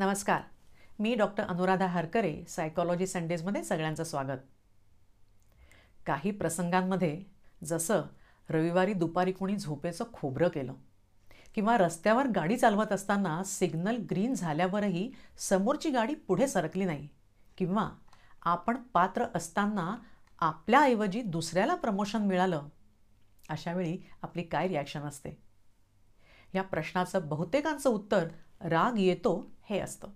नमस्कार मी doctor Anuradha Harkare psychology संडेजमध्ये सगळ्यांचं स्वागत काही प्रसंगांमध्ये जसं रविवारी दुपारी कोणी झोपेचं खोबरं केलं किंवा रस्त्यावर गाडी चालवत असताना सिग्नल ग्रीन झाल्यावरही समोरची गाडी पुढे सरकली नाही किंवा आपण पात्र असताना आपल्याऐवजी दुसऱ्याला प्रमोशन मिळालं अशावेळी आपली काय रिॲक्शन असते या प्रश्नाचं बहुतेकांचं उत्तर राग येतो हे असतं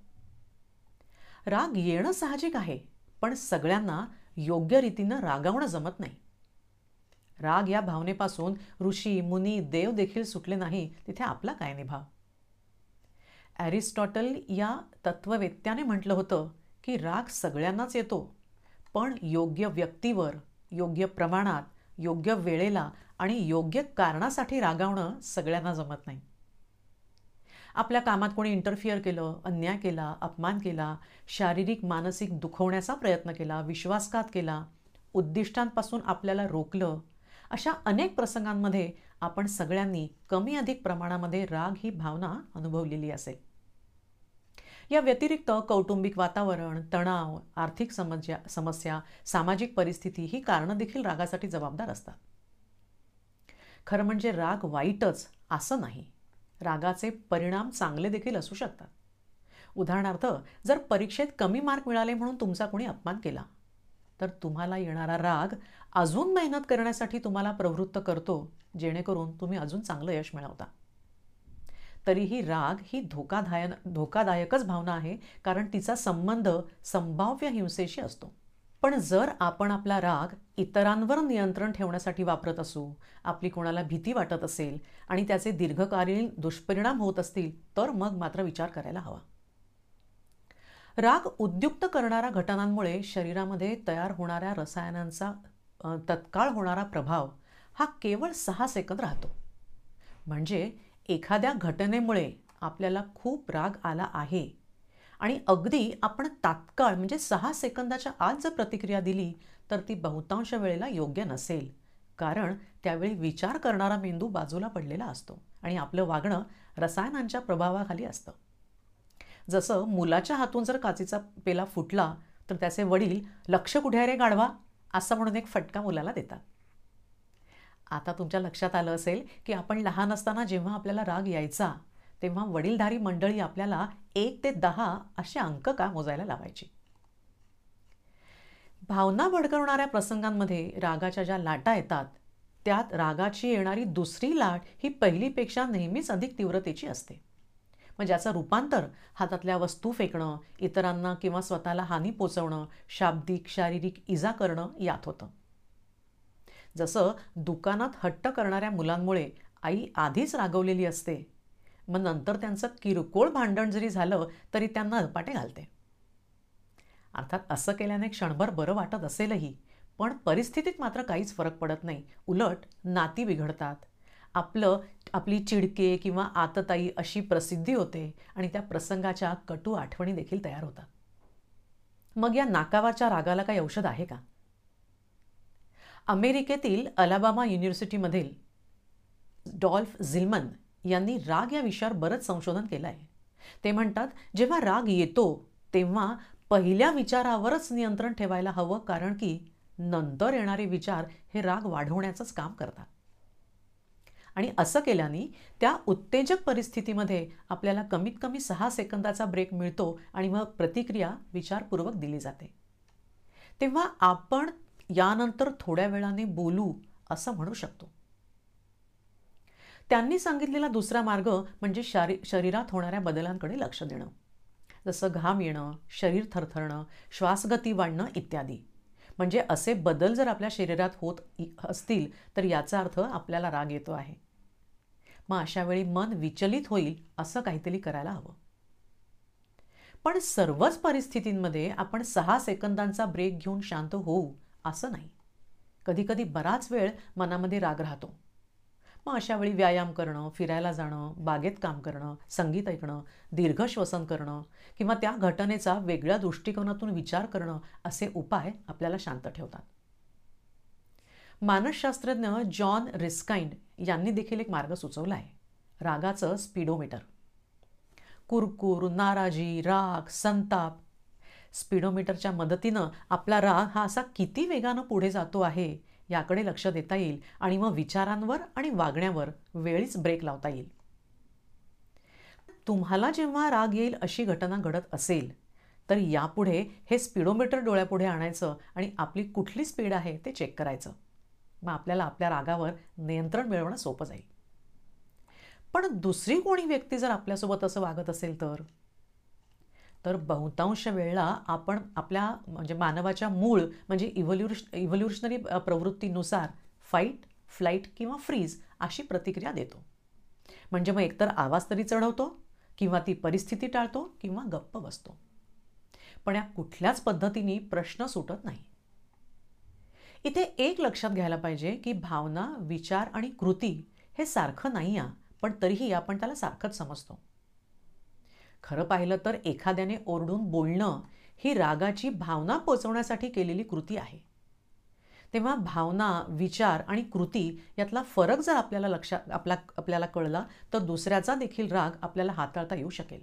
राग येणं साहजिक आहे पण सगळ्यांना योग्य रीतीनं रागावणं जमत नाही राग या भावनेपासून ऋषी मुनी देव देखील सुटले नाही तिथे आपला काय निभाव ॲरिस्टॉटल या तत्ववेत्याने म्हटलं होतं की राग सगळ्यांनाच येतो पण योग्य व्यक्तीवर योग्य प्रमाणात योग्य वेळेला आणि योग्य कारणासाठी रागावणं सगळ्यांना जमत नाही आपल्या कामात कोणी इंटरफिअर केलं अन्याय केला अपमान केला शारीरिक मानसिक दुखवण्याचा प्रयत्न केला विश्वासघात केला उद्दिष्टांपासून आपल्याला रोखलं अशा अनेक प्रसंगांमध्ये आपण सगळ्यांनी कमी अधिक प्रमाणामध्ये राग ही भावना अनुभवलेली असेल या व्यतिरिक्त कौटुंबिक वातावरण तणाव आर्थिक समस्या समस्या सामाजिक परिस्थिती ही कारणं देखील रागासाठी जबाबदार असतात खरं म्हणजे राग वाईटच असं नाही रागाचे परिणाम चांगले देखील असू शकतात उदाहरणार्थ जर परीक्षेत कमी मार्क मिळाले म्हणून तुमचा कोणी अपमान केला तर तुम्हाला येणारा राग अजून मेहनत करण्यासाठी तुम्हाला प्रवृत्त करतो जेणेकरून तुम्ही अजून चांगलं यश मिळवता तरीही राग ही धोकादायन धोकादायकच भावना आहे कारण तिचा संबंध संभाव्य हिंसेशी असतो पण जर आपण आपला राग इतरांवर नियंत्रण ठेवण्यासाठी वापरत असू आपली कोणाला भीती वाटत असेल आणि त्याचे दीर्घकालीन दुष्परिणाम होत असतील तर मग मात्र विचार करायला हवा राग उद्युक्त करणाऱ्या घटनांमुळे शरीरामध्ये तयार होणाऱ्या रसायनांचा तत्काळ होणारा प्रभाव हा केवळ सहा सेकंद राहतो म्हणजे एखाद्या घटनेमुळे आपल्याला खूप राग आला आहे आणि अगदी आपण तात्काळ म्हणजे सहा सेकंदाच्या आत जर प्रतिक्रिया दिली तर ती बहुतांश वेळेला योग्य नसेल कारण त्यावेळी विचार करणारा मेंदू बाजूला पडलेला असतो आणि आपलं वागणं रसायनांच्या प्रभावाखाली असतं जसं मुलाच्या हातून जर काचीचा पेला फुटला तर त्याचे वडील लक्ष कुठे रे गाढवा असं म्हणून एक फटका मुलाला देतात आता तुमच्या लक्षात आलं असेल की आपण लहान असताना जेव्हा आपल्याला राग यायचा तेव्हा वडीलधारी मंडळी आपल्याला एक ते दहा असे अंक का मोजायला लावायची भावना भडकवणाऱ्या प्रसंगांमध्ये रागाच्या ज्या लाटा येतात त्यात रागाची येणारी दुसरी लाट ही पहिलीपेक्षा नेहमीच अधिक तीव्रतेची असते मग म्हणजे ज्याचं रूपांतर हातातल्या वस्तू फेकणं इतरांना किंवा स्वतःला हानी पोचवणं शाब्दिक शारीरिक इजा करणं यात होतं जसं दुकानात हट्ट करणाऱ्या मुलांमुळे आई आधीच रागवलेली असते मग नंतर त्यांचं किरकोळ भांडण जरी झालं तरी त्यांना अपाटे घालते अर्थात असं केल्याने क्षणभर बरं वाटत असेलही पण परिस्थितीत मात्र काहीच फरक पडत नाही उलट नाती बिघडतात आपलं आपली चिडके किंवा आतताई अशी प्रसिद्धी होते आणि त्या प्रसंगाच्या कटू आठवणी देखील तयार होतात मग या नाकावाच्या रागाला काही औषध आहे का अमेरिकेतील अलाबामा युनिव्हर्सिटीमधील डॉल्फ झिल्मन यांनी राग या विषयावर बरंच संशोधन केलं आहे ते म्हणतात जेव्हा राग येतो तेव्हा पहिल्या विचारावरच नियंत्रण ठेवायला हवं कारण की नंतर येणारे विचार हे राग वाढवण्याचंच काम करतात आणि असं केल्याने त्या उत्तेजक परिस्थितीमध्ये आपल्याला कमीत कमी सहा सेकंदाचा ब्रेक मिळतो आणि मग प्रतिक्रिया विचारपूर्वक दिली जाते तेव्हा आपण यानंतर थोड्या वेळाने बोलू असं म्हणू शकतो त्यांनी सांगितलेला दुसरा मार्ग म्हणजे शारी शरीरात होणाऱ्या बदलांकडे लक्ष देणं जसं घाम येणं शरीर थरथरणं श्वासगती वाढणं इत्यादी म्हणजे असे बदल जर आपल्या शरीरात होत असतील तर याचा अर्थ आपल्याला राग येतो आहे मग वेळी मन विचलित होईल असं काहीतरी करायला हवं पण सर्वच परिस्थितींमध्ये आपण सहा सेकंदांचा ब्रेक घेऊन शांत होऊ असं नाही कधीकधी बराच वेळ मनामध्ये राग राहतो मग अशा वेळी व्यायाम करणं फिरायला जाणं बागेत काम करणं संगीत ऐकणं दीर्घ श्वसन करणं किंवा त्या घटनेचा वेगळ्या दृष्टिकोनातून विचार करणं असे उपाय आपल्याला शांत ठेवतात मानसशास्त्रज्ञ जॉन रिस्काइंड यांनी देखील एक मार्ग सुचवला आहे रागाचं स्पीडोमीटर कुरकुर नाराजी राग संताप स्पीडोमीटरच्या मदतीनं आपला राग हा असा किती वेगानं पुढे जातो आहे याकडे लक्ष देता येईल आणि मग विचारांवर आणि वागण्यावर वेळीच ब्रेक लावता येईल तुम्हाला जेव्हा राग येईल अशी घटना घडत असेल तर यापुढे हे स्पीडोमीटर डोळ्यापुढे आणायचं आणि आपली कुठली स्पीड आहे ते चेक करायचं मग आपल्याला आपल्या रागावर नियंत्रण मिळवणं सोपं जाईल पण दुसरी कोणी व्यक्ती जर आपल्यासोबत असं वागत असेल तर तर बहुतांश वेळेला आपण आपल्या म्हणजे मानवाच्या मूळ म्हणजे इव्होल्युश इव्होल्युशनरी प्रवृत्तीनुसार फाईट फ्लाईट किंवा फ्रीज अशी प्रतिक्रिया देतो म्हणजे मग एकतर आवाज तरी चढवतो किंवा ती परिस्थिती टाळतो किंवा गप्प बसतो पण या कुठल्याच पद्धतीने प्रश्न सुटत नाही इथे एक लक्षात घ्यायला पाहिजे की भावना विचार आणि कृती हे सारखं नाही आहे पण तरीही आपण त्याला सारखंच समजतो खरं पाहिलं तर एखाद्याने ओरडून बोलणं ही रागाची भावना पोचवण्यासाठी केलेली कृती आहे तेव्हा भावना विचार आणि कृती यातला फरक जर आपल्याला लक्षात आपला आपल्याला कळला तर दुसऱ्याचा देखील राग आपल्याला हाताळता येऊ शकेल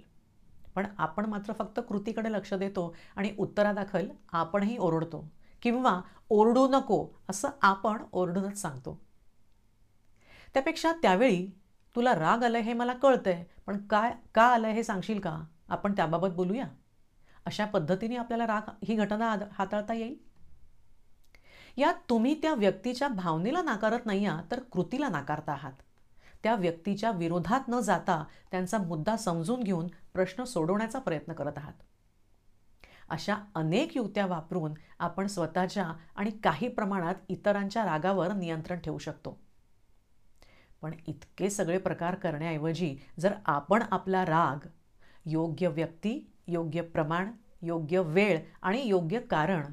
पण आपण मात्र फक्त कृतीकडे लक्ष देतो आणि उत्तरादाखल आपणही ओरडतो किंवा ओरडू नको असं आपण ओरडूनच सांगतो त्यापेक्षा त्यावेळी तुला राग आलं हे मला कळतंय पण काय का आलं हे सांगशील का आपण त्याबाबत बोलूया अशा पद्धतीने आपल्याला राग ही घटना हाताळता येईल या तुम्ही त्या व्यक्तीच्या भावनेला नाकारत नाही तर कृतीला नाकारता आहात त्या व्यक्तीच्या विरोधात न जाता त्यांचा मुद्दा समजून घेऊन प्रश्न सोडवण्याचा प्रयत्न करत आहात अशा अनेक युक्त्या वापरून आपण स्वतःच्या आणि काही प्रमाणात इतरांच्या रागावर नियंत्रण ठेवू शकतो पण इतके सगळे प्रकार करण्याऐवजी जर आपण आपला राग योग्य व्यक्ती योग्य प्रमाण योग्य वेळ आणि योग्य कारण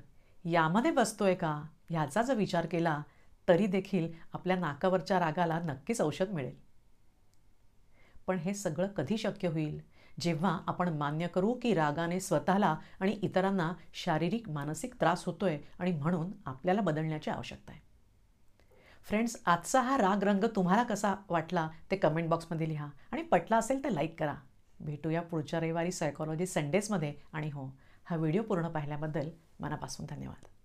यामध्ये बसतोय का ह्याचा जर विचार केला तरी देखील आपल्या नाकावरच्या रागाला नक्कीच औषध मिळेल पण हे सगळं कधी शक्य होईल जेव्हा आपण मान्य करू की रागाने स्वतःला आणि इतरांना शारीरिक मानसिक त्रास होतोय आणि म्हणून आपल्याला बदलण्याची आवश्यकता आहे फ्रेंड्स आजचा हा राग रंग तुम्हाला कसा वाटला ते कमेंट बॉक्समध्ये लिहा आणि पटला असेल तर लाईक करा भेटूया पुढच्या रविवारी सायकॉलॉजी संडेजमध्ये आणि हो हा व्हिडिओ पूर्ण पाहिल्याबद्दल मनापासून धन्यवाद